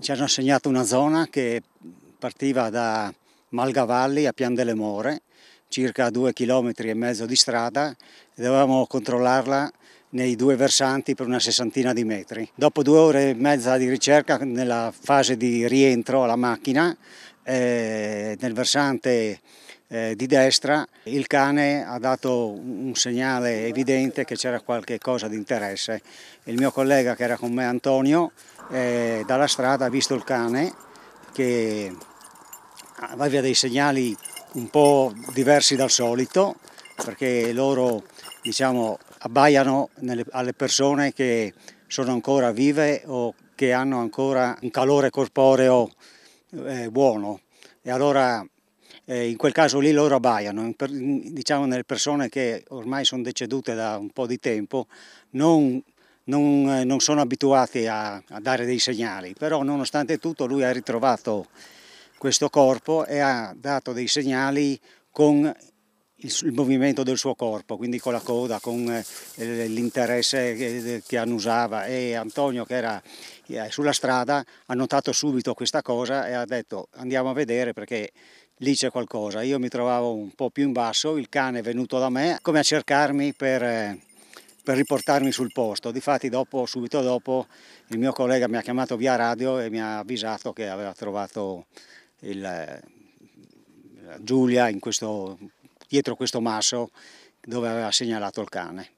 Ci hanno assegnato una zona che partiva da Malgavalli a Pian delle More, circa due chilometri e mezzo di strada, e dovevamo controllarla nei due versanti per una sessantina di metri. Dopo due ore e mezza di ricerca nella fase di rientro alla macchina, eh, nel versante eh, di destra il cane ha dato un segnale evidente che c'era qualche cosa di interesse. Il mio collega che era con me Antonio eh, dalla strada ha visto il cane che aveva dei segnali un po' diversi dal solito perché loro diciamo, abbaiano nelle, alle persone che sono ancora vive o che hanno ancora un calore corporeo eh, buono e allora eh, in quel caso lì loro abbaiano, diciamo nelle persone che ormai sono decedute da un po' di tempo, non non, eh, non sono abituati a, a dare dei segnali, però nonostante tutto lui ha ritrovato questo corpo e ha dato dei segnali con il, movimento del suo corpo, quindi con la coda, con eh, l'interesse eh, che annusava e Antonio che era sulla strada ha notato subito questa cosa e ha detto andiamo a vedere perché lì c'è qualcosa. Io mi trovavo un po' più in basso, il cane è venuto da me come a cercarmi per per riportarmi sul posto. Difatti dopo, subito dopo il mio collega mi ha chiamato via radio e mi ha avvisato che aveva trovato il, eh, Giulia questo, dietro questo masso dove aveva segnalato il cane.